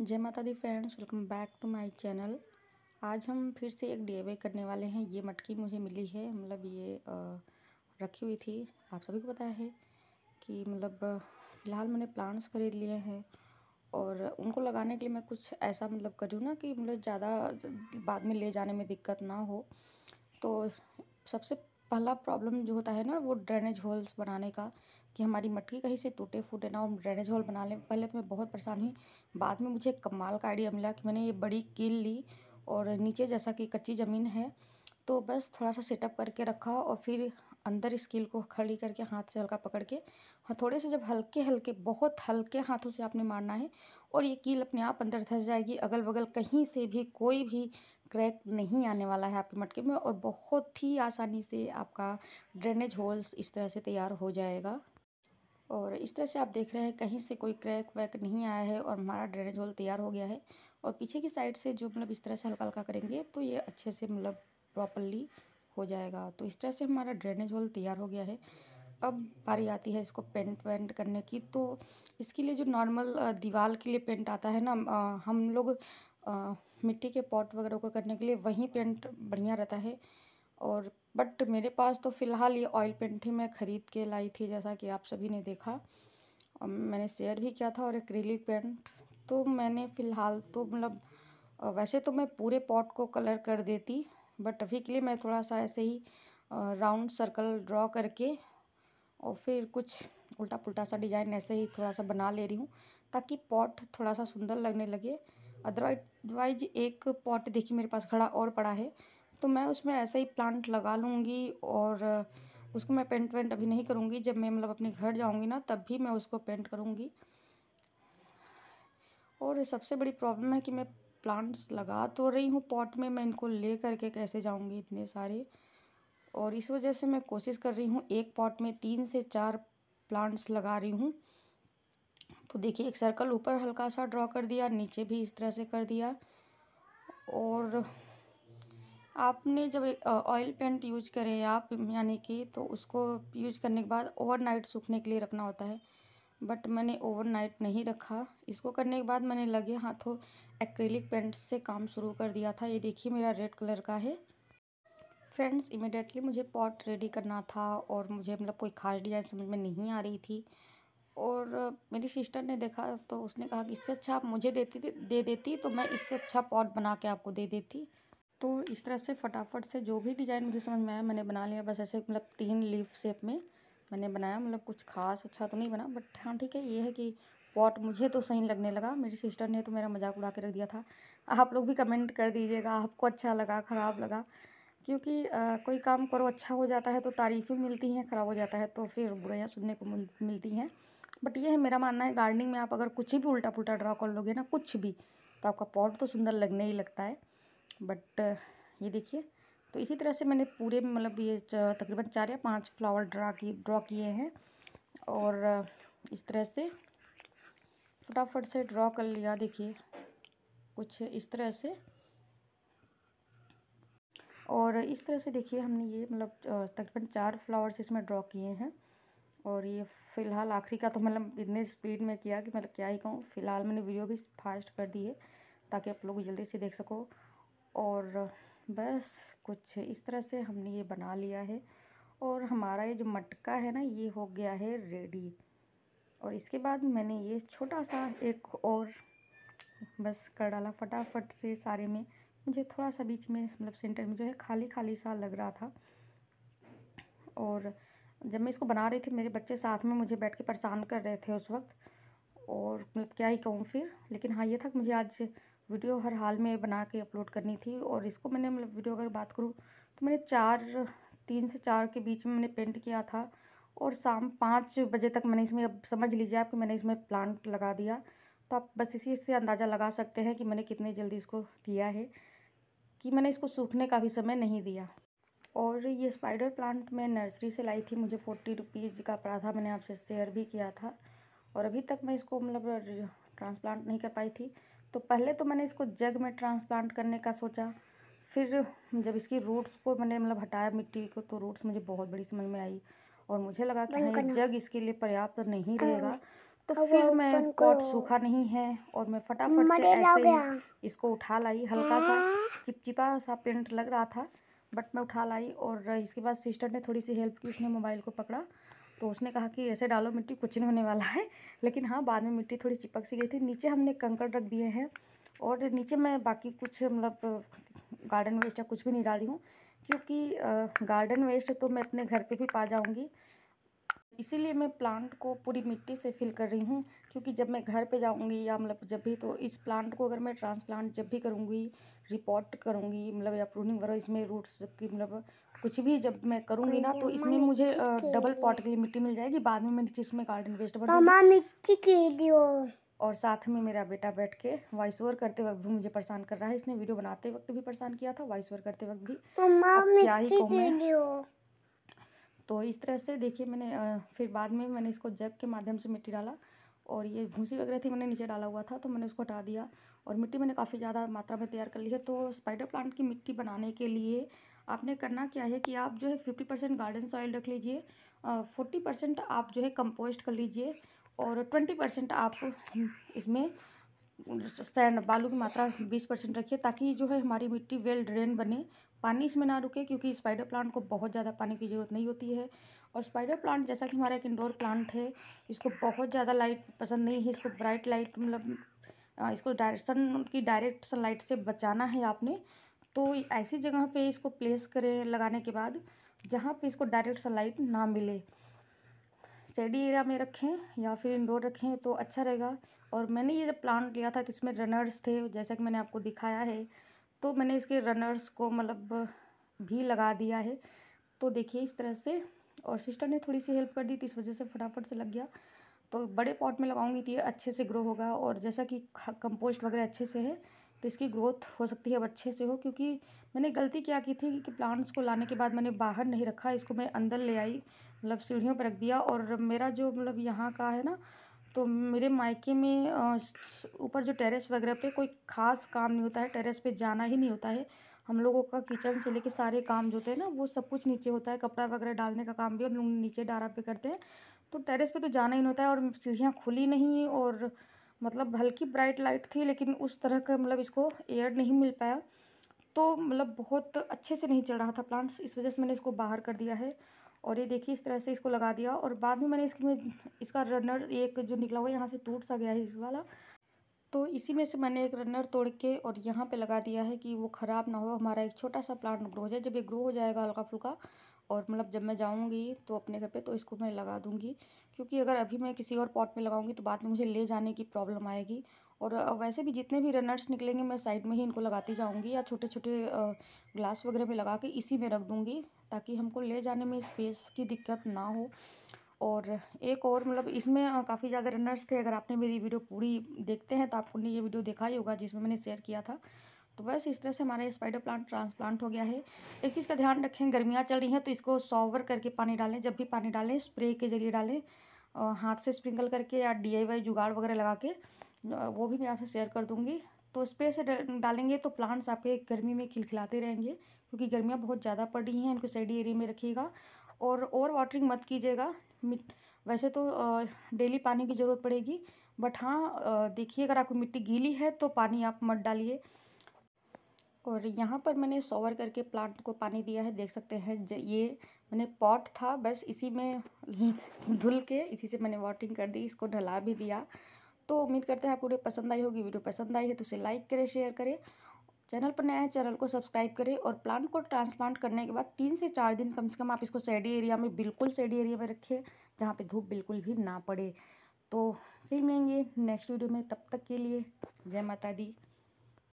जय माता दी friends welcome back to my channel आज हम फिर से एक डी करने वाले हैं ये मटकी मुझे मिली है मतलब ये आ, रखी हुई थी आप सभी को पता है कि मतलब फ़िलहाल मैंने प्लांट्स खरीद लिए हैं और उनको लगाने के लिए मैं कुछ ऐसा मतलब करूँ ना कि मतलब ज़्यादा बाद में ले जाने में दिक्कत ना हो तो सबसे पहला प्रॉब्लम जो होता है ना वो ड्रेनेज होल्स बनाने का कि हमारी मटकी कहीं से टूटे फूटे ना और ड्रेनेज होल बना लें पहले तो मैं बहुत परेशान हुई बाद में मुझे कमाल का आइडिया मिला कि मैंने ये बड़ी कील ली और नीचे जैसा कि कच्ची ज़मीन है तो बस थोड़ा सा सेटअप करके रखा और फिर अंदर स्किल को खड़ी करके हाथ से हल्का पकड़ के और हाँ, थोड़े से जब हल्के हल्के बहुत हल्के हाथों से आपने मारना है और ये कील अपने आप अंदर धस जाएगी अगल बगल कहीं से भी कोई भी क्रैक नहीं आने वाला है आपके मटके में और बहुत ही आसानी से आपका ड्रेनेज होल्स इस तरह से तैयार हो जाएगा और इस तरह से आप देख रहे हैं कहीं से कोई क्रैक वैक नहीं आया है और हमारा ड्रेनेज होल तैयार हो गया है और पीछे की साइड से जो मतलब इस तरह से हल्का हल्का करेंगे तो ये अच्छे से मतलब प्रॉपरली हो जाएगा तो इस तरह से हमारा ड्रेनेज होल तैयार हो गया है अब बारी आती है इसको पेंट वेंट करने की तो इसके लिए जो नॉर्मल दीवार के लिए पेंट आता है ना हम लोग मिट्टी के पॉट वगैरह को करने के लिए वही पेंट बढ़िया रहता है और बट मेरे पास तो फ़िलहाल ये ऑयल पेंट ही मैं ख़रीद के लाई थी जैसा कि आप सभी ने देखा मैंने शेयर भी किया था और एक्रीलिक पेंट तो मैंने फ़िलहाल तो मतलब वैसे तो मैं पूरे पॉट को कलर कर देती बट अभी के लिए मैं थोड़ा सा ऐसे ही राउंड सर्कल ड्रॉ करके और फिर कुछ उल्टा पुल्टा सा डिज़ाइन ऐसे ही थोड़ा सा बना ले रही हूँ ताकि पॉट थोड़ा सा सुंदर लगने लगे अदरवाइज एक पॉट देखिए मेरे पास खड़ा और पड़ा है तो मैं उसमें ऐसे ही प्लांट लगा लूँगी और उसको मैं पेंट वेंट अभी नहीं करूँगी जब मैं मतलब अपने घर जाऊँगी ना तब भी मैं उसको पेंट करूँगी और सबसे बड़ी प्रॉब्लम है कि मैं प्लांट्स लगा तो रही हूँ पॉट में मैं इनको ले करके कैसे जाऊँगी इतने सारे और इस वजह से मैं कोशिश कर रही हूँ एक पॉट में तीन से चार प्लांट्स लगा रही हूँ तो देखिए एक सर्कल ऊपर हल्का सा ड्रॉ कर दिया नीचे भी इस तरह से कर दिया और आपने जब ऑयल पेंट यूज करें आप यानी कि तो उसको यूज करने के बाद ओवरनाइट सूखने के लिए रखना होता है बट मैंने ओवरनाइट नहीं रखा इसको करने के बाद मैंने लगे हाथों एक्रेलिक पेंट से काम शुरू कर दिया था ये देखिए मेरा रेड कलर का है फ्रेंड्स इमिडिएटली मुझे पॉट रेडी करना था और मुझे मतलब कोई खास डिज़ाइन समझ में नहीं आ रही थी और मेरी सिस्टर ने देखा तो उसने कहा कि इससे अच्छा आप मुझे देती दे देती तो मैं इससे अच्छा पॉट बना के आपको दे देती तो इस तरह से फटाफट से जो भी डिज़ाइन मुझे समझ में आया मैंने बना लिया बस ऐसे मतलब तीन लीफ शेप में मैंने बनाया मतलब कुछ खास अच्छा तो नहीं बना बट हाँ ठीक है ये है कि पॉट मुझे तो सही लगने लगा मेरी सिस्टर ने तो मेरा मजाक उड़ा के रख दिया था आप लोग भी कमेंट कर दीजिएगा आपको अच्छा लगा ख़राब लगा क्योंकि आ, कोई काम करो अच्छा हो जाता है तो तारीफ़ें मिलती हैं ख़राब हो जाता है तो फिर बुराइयाँ सुनने को मिल, मिलती हैं बट ये है मेरा मानना है गार्डनिंग में आप अगर कुछ भी उल्टा पुल्टा ड्रा कर लोगे ना कुछ भी तो आपका पॉट तो सुंदर लगने ही लगता है बट ये देखिए तो इसी तरह से मैंने पूरे मतलब ये तकरीबन चार या पांच फ्लावर ड्रा की ड्रॉ किए हैं और इस तरह से फटाफट से ड्रॉ कर लिया देखिए कुछ इस तरह से और इस तरह से देखिए हमने ये मतलब तकरीबन चार फ्लावर्स इसमें ड्रॉ किए हैं और ये फ़िलहाल आखिरी का तो मतलब इतने स्पीड में किया कि मतलब क्या ही कहूँ फ़िलहाल मैंने वीडियो भी फास्ट कर दी है ताकि आप लोग जल्दी से देख सको और बस कुछ इस तरह से हमने ये बना लिया है और हमारा ये जो मटका है ना ये हो गया है रेडी और इसके बाद मैंने ये छोटा सा एक और बस कर डाला फटाफट से सारे में मुझे थोड़ा सा बीच में मतलब सेंटर में जो है खाली खाली सा लग रहा था और जब मैं इसको बना रही थी मेरे बच्चे साथ में मुझे बैठ के परेशान कर रहे थे उस वक्त और मतलब क्या ही कहूँ फिर लेकिन हाँ ये था कि मुझे आज वीडियो हर हाल में बना के अपलोड करनी थी और इसको मैंने मतलब वीडियो अगर बात करूँ तो मैंने चार तीन से चार के बीच में मैंने पेंट किया था और शाम पाँच बजे तक मैंने इसमें अब समझ लीजिए आप कि मैंने इसमें प्लांट लगा दिया तो आप बस इसी से अंदाज़ा लगा सकते हैं कि मैंने कितने जल्दी इसको किया है कि मैंने इसको सूखने का भी समय नहीं दिया और ये स्पाइडर प्लांट मैं नर्सरी से लाई थी मुझे फोर्टी रुपीज़ का पड़ा था मैंने आपसे शेयर भी किया था और अभी तक मैं इसको मतलब ट्रांसप्लांट नहीं कर पाई थी तो पहले तो मैंने इसको जग में ट्रांसप्लांट करने का सोचा फिर जब इसकी रूट्स को मैंने मतलब हटाया मिट्टी को तो रूट्स मुझे बहुत बड़ी समझ में आई और मुझे लगा कि हाँ जग इसके लिए पर्याप्त नहीं रहेगा तो फिर मैं पॉट सूखा नहीं है और मैं फटाफट से ऐसे ही इसको उठा लाई हल्का सा हाँ। चिपचिपा सा पेंट लग रहा था बट मैं उठा लाई और इसके बाद सिस्टर ने थोड़ी सी हेल्प की उसने मोबाइल को पकड़ा तो उसने कहा कि ऐसे डालो मिट्टी कुछ नहीं होने वाला है लेकिन हाँ बाद में मिट्टी थोड़ी चिपक सी गई थी नीचे हमने कंकड़ रख दिए हैं और नीचे मैं बाकी कुछ मतलब गार्डन वेस्ट या कुछ भी नहीं डाली हूँ क्योंकि गार्डन वेस्ट तो मैं अपने घर पर भी पा जाऊँगी इसीलिए मैं प्लांट को पूरी मिट्टी से फिल कर रही हूँ क्योंकि जब मैं घर पे जाऊँगी या मतलब जब भी तो इस प्लांट को अगर मैं ट्रांसप्लांट जब भी करूँगी रिपोर्ट करूँगी मतलब या प्रूनिंग वगैरह इसमें रूट्स की मतलब कुछ भी जब मैं करूँगी ना तो इसमें मुझे डबल पॉट के लिए मिट्टी मिल जाएगी बाद में मैं नीचे इसमें गार्डन वेस्ट बना और साथ में मेरा बेटा बैठ के वॉइस ओवर करते वक्त भी मुझे परेशान कर रहा है इसने वीडियो बनाते वक्त भी परेशान किया था वॉइस ओवर करते वक्त भी क्या ही कहूँ तो इस तरह से देखिए मैंने फिर बाद में मैंने इसको जग के माध्यम से मिट्टी डाला और ये भूसी वगैरह थी मैंने नीचे डाला हुआ था तो मैंने उसको हटा दिया और मिट्टी मैंने काफ़ी ज़्यादा मात्रा में तैयार कर ली है तो स्पाइडर प्लांट की मिट्टी बनाने के लिए आपने करना क्या है कि आप जो है फिफ्टी परसेंट गार्डन सॉइल रख लीजिए फोर्टी परसेंट आप जो है कंपोस्ट कर लीजिए और ट्वेंटी परसेंट आप इसमें सैंड बालू की मात्रा 20 परसेंट रखिए ताकि जो है हमारी मिट्टी वेल ड्रेन बने पानी इसमें ना रुके क्योंकि स्पाइडर प्लांट को बहुत ज़्यादा पानी की ज़रूरत नहीं होती है और स्पाइडर प्लांट जैसा कि हमारा एक इंडोर प्लांट है इसको बहुत ज़्यादा लाइट पसंद नहीं है इसको ब्राइट लाइट मतलब इसको सन की डायरेक्ट सनलाइट से बचाना है आपने तो ऐसी जगह पर इसको प्लेस करें लगाने के बाद जहाँ पर इसको डायरेक्ट सनलाइट ना मिले शेडी एरिया में रखें या फिर इंडोर रखें तो अच्छा रहेगा और मैंने ये जब प्लांट लिया था तो इसमें रनर्स थे जैसा कि मैंने आपको दिखाया है तो मैंने इसके रनर्स को मतलब भी लगा दिया है तो देखिए इस तरह से और सिस्टर ने थोड़ी सी हेल्प कर दी थी तो इस वजह से फटाफट से लग गया तो बड़े पॉट में लगाऊंगी तो ये अच्छे से ग्रो होगा और जैसा कि कंपोस्ट वगैरह अच्छे से है तो इसकी ग्रोथ हो सकती है अब अच्छे से हो क्योंकि मैंने गलती क्या की थी कि प्लांट्स को लाने के बाद मैंने बाहर नहीं रखा इसको मैं अंदर ले आई मतलब सीढ़ियों पर रख दिया और मेरा जो मतलब यहाँ का है ना तो मेरे मायके में ऊपर जो टेरेस वगैरह पे कोई ख़ास काम नहीं होता है टेरेस पे जाना ही नहीं होता है हम लोगों का किचन से लेके सारे काम जो होते हैं ना वो सब कुछ नीचे होता है कपड़ा वगैरह डालने का काम भी हम लोग नीचे डारा पे करते हैं तो टेरेस पे तो जाना ही नहीं होता है और सीढ़ियाँ खुली नहीं और मतलब हल्की ब्राइट लाइट थी लेकिन उस तरह का मतलब इसको एयर नहीं मिल पाया तो मतलब बहुत अच्छे से नहीं चल रहा था प्लांट्स इस वजह से मैंने इसको बाहर कर दिया है और ये देखिए इस तरह से इसको लगा दिया और बाद में मैंने इसमें इसका रनर एक जो निकला हुआ यहाँ से टूट सा गया है इस वाला तो इसी में से मैंने एक रनर तोड़ के और यहाँ पे लगा दिया है कि वो ख़राब ना हो हमारा एक छोटा सा प्लांट ग्रो हो जाए जब ये ग्रो हो जाएगा हल्का फुल्का और मतलब जब मैं जाऊँगी तो अपने घर पे तो इसको मैं लगा दूंगी क्योंकि अगर अभी मैं किसी और पॉट में लगाऊँगी तो बाद में मुझे ले जाने की प्रॉब्लम आएगी और वैसे भी जितने भी रनर्स निकलेंगे मैं साइड में ही इनको लगाती जाऊँगी या छोटे छोटे ग्लास वगैरह में लगा के इसी में रख दूँगी ताकि हमको ले जाने में स्पेस की दिक्कत ना हो और एक और मतलब इसमें काफ़ी ज़्यादा रनर्स थे अगर आपने मेरी वीडियो पूरी देखते हैं तो आपने ये वीडियो देखा ही होगा जिसमें मैंने शेयर किया था तो बस इस तरह से हमारा स्पाइडर प्लांट ट्रांसप्लांट हो गया है एक चीज़ का ध्यान रखें गर्मियाँ चल रही हैं तो इसको सॉवर करके पानी डालें जब भी पानी डालें स्प्रे के जरिए डालें और हाथ से स्प्रिंकल करके या डी आई जुगाड़ वगैरह लगा के वो भी मैं आपसे शेयर कर दूँगी तो स्प्रे से डालेंगे तो प्लांट्स आपके गर्मी में खिलखिलाते रहेंगे क्योंकि गर्मियाँ बहुत ज़्यादा पड़ रही हैं इनको सैडी एरिए में रखिएगा और ओवर वाटरिंग मत कीजिएगा वैसे तो डेली पानी की ज़रूरत पड़ेगी बट हाँ देखिए अगर आपकी मिट्टी गीली है तो पानी आप मत डालिए और यहाँ पर मैंने सोवर करके प्लांट को पानी दिया है देख सकते हैं ये मैंने पॉट था बस इसी में धुल के इसी से मैंने वाटरिंग कर दी इसको ढला भी दिया तो उम्मीद करते हैं आपको वीडियो पसंद आई होगी वीडियो पसंद आई है तो उसे लाइक करें शेयर करें चैनल पर नया है चैनल को सब्सक्राइब करें और प्लांट को ट्रांसप्लांट करने के बाद तीन से चार दिन कम से कम आप इसको सैडी एरिया में बिल्कुल सैडी एरिया में रखें जहाँ पे धूप बिल्कुल भी ना पड़े तो फिर मिलेंगे नेक्स्ट वीडियो में तब तक के लिए जय माता दी